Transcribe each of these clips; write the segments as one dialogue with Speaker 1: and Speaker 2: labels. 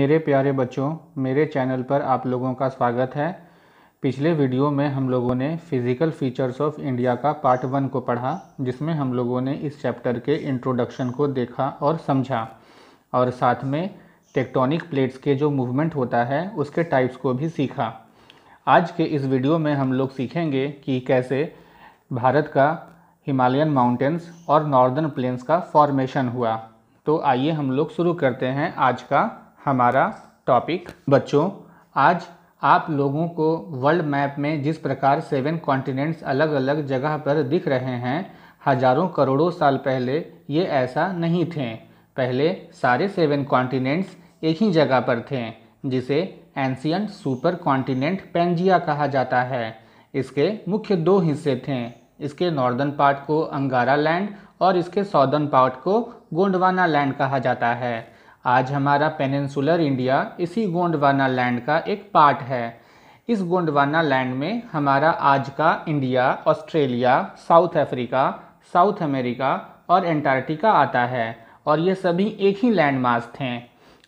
Speaker 1: मेरे प्यारे बच्चों मेरे चैनल पर आप लोगों का स्वागत है पिछले वीडियो में हम लोगों ने फिज़िकल फीचर्स ऑफ इंडिया का पार्ट वन को पढ़ा जिसमें हम लोगों ने इस चैप्टर के इंट्रोडक्शन को देखा और समझा और साथ में टेक्टोनिक प्लेट्स के जो मूवमेंट होता है उसके टाइप्स को भी सीखा आज के इस वीडियो में हम लोग सीखेंगे कि कैसे भारत का हिमालयन माउंटेंस और नॉर्दर्न प्लेन्स का फॉर्मेशन हुआ तो आइए हम लोग शुरू करते हैं आज का हमारा टॉपिक बच्चों आज आप लोगों को वर्ल्ड मैप में जिस प्रकार सेवन कॉन्टिनेंट्स अलग अलग जगह पर दिख रहे हैं हजारों करोड़ों साल पहले ये ऐसा नहीं थे पहले सारे सेवन कॉन्टिनेंट्स एक ही जगह पर थे जिसे एंशियंट सुपर कॉन्टिनेंट पेंजिया कहा जाता है इसके मुख्य दो हिस्से थे इसके नॉर्दर्न पार्ट को अंगारा लैंड और इसके साउदर्न पार्ट को गोंडवाना लैंड कहा जाता है आज हमारा पेनिनसुलर इंडिया इसी गोंडवाना लैंड का एक पार्ट है इस गोंडवाना लैंड में हमारा आज का India Australia South Africa South America और एंटार्क्टिका आता है और ये सभी एक ही लैंड मास थे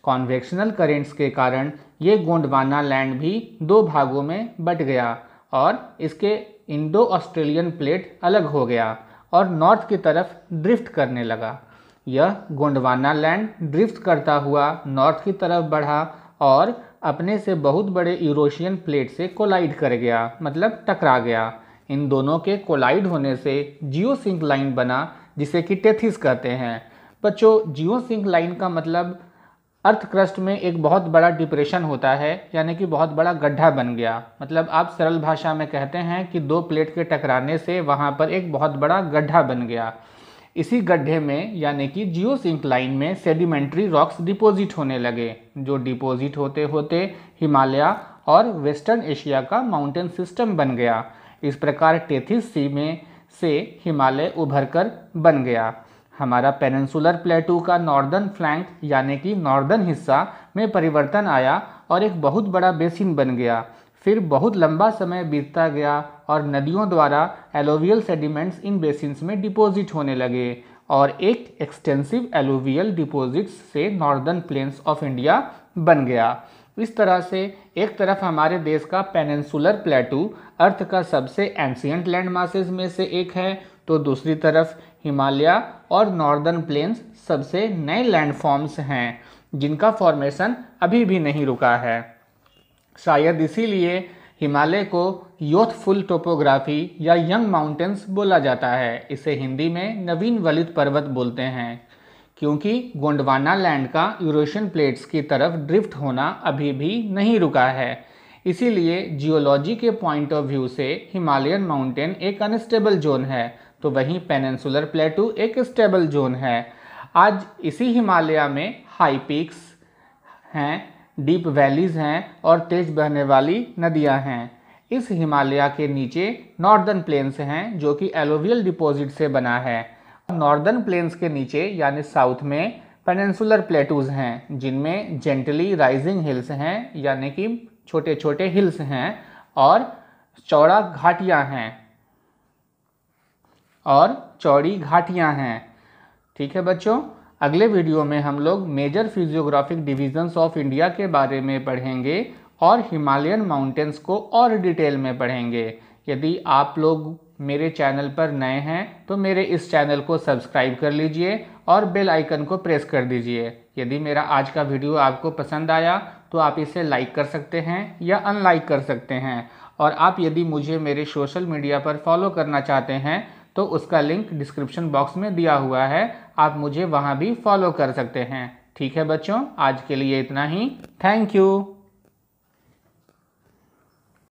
Speaker 1: कॉन्वेक्शनल करेंट्स के कारण ये गोंडवाना लैंड भी दो भागों में बट गया और इसके इंडो ऑस्ट्रेलियन प्लेट अलग हो गया और नॉर्थ की तरफ ड्रिफ्ट करने लगा यह गोंडवाना लैंड ड्रिफ्ट करता हुआ नॉर्थ की तरफ बढ़ा और अपने से बहुत बड़े यूरोशियन प्लेट से कोलाइड कर गया मतलब टकरा गया इन दोनों के कोलाइड होने से जियो सिंक लाइन बना जिसे कि टेथिस कहते हैं बच्चों जियो सिंक लाइन का मतलब अर्थ क्रस्ट में एक बहुत बड़ा डिप्रेशन होता है यानी कि बहुत बड़ा गड्ढा बन गया मतलब आप सरल भाषा में कहते हैं कि दो प्लेट के टकराने से वहाँ पर एक बहुत बड़ा गड्ढा बन गया इसी गड्ढे में यानी कि जियो सिंक लाइन में सेडिमेंट्री रॉक्स डिपॉजिट होने लगे जो डिपॉजिट होते होते हिमालय और वेस्टर्न एशिया का माउंटेन सिस्टम बन गया इस प्रकार टेथिस सी में से हिमालय उभर कर बन गया हमारा पेनसुलर प्लेटू का नॉर्दर्न फ्लैंक यानी कि नॉर्दर्न हिस्सा में परिवर्तन आया और एक बहुत बड़ा बेसिन बन गया फिर बहुत लंबा समय बीतता गया और नदियों द्वारा एलोवियल सेडिमेंट्स इन बेसिन्स में डिपॉजिट होने लगे और एक एक्सटेंसिव एलोवियल डिपॉजिट्स से नॉर्दर्न प्लेन्स ऑफ इंडिया बन गया इस तरह से एक तरफ हमारे देश का पेनेंसुलर प्लेटू अर्थ का सबसे एंशियंट लैंड मासेज में से एक है तो दूसरी तरफ हिमालय और नॉर्दर्न प्लेन्स सबसे नए लैंडफॉर्म्स हैं जिनका फॉर्मेशन अभी भी नहीं रुका है शायद इसीलिए हिमालय को यूथफुल टोपोग्राफी या यंग माउंटेन्स बोला जाता है इसे हिंदी में नवीन वलित पर्वत बोलते हैं क्योंकि गोंडवाना लैंड का यूरोशियन प्लेट्स की तरफ ड्रिफ्ट होना अभी भी नहीं रुका है इसीलिए जियोलॉजी के पॉइंट ऑफ व्यू से हिमालयन माउंटेन एक अनस्टेबल जोन है तो वहीं पेनेंसुलर प्लेटू एक स्टेबल जोन है आज इसी हिमालय में हाई पीक्स हैं डीप वैलीज हैं और तेज बहने वाली नदियां हैं इस हिमालय के नीचे नॉर्दर्न प्लेन्स हैं जो कि एलोवियल डिपॉजिट से बना है नॉर्दर्न प्लेन्स के नीचे यानी साउथ में पेनेंसुलर प्लेटूज हैं जिनमें जेंटली राइजिंग हिल्स हैं यानी कि छोटे छोटे हिल्स हैं और चौड़ा घाटियां हैं और चौड़ी घाटियां हैं ठीक है बच्चों अगले वीडियो में हम लोग major physiographic divisions of India के बारे में पढ़ेंगे और हिमालयन माउंटेंस को और डिटेल में पढ़ेंगे यदि आप लोग मेरे चैनल पर नए हैं तो मेरे इस चैनल को सब्सक्राइब कर लीजिए और बेल आइकन को प्रेस कर दीजिए यदि मेरा आज का वीडियो आपको पसंद आया तो आप इसे लाइक कर सकते हैं या अनलाइक कर सकते हैं और आप यदि मुझे मेरे सोशल मीडिया पर फॉलो करना चाहते हैं तो उसका लिंक डिस्क्रिप्शन बॉक्स में दिया हुआ है आप मुझे वहाँ भी फॉलो कर सकते हैं ठीक है बच्चों आज के लिए इतना ही थैंक यू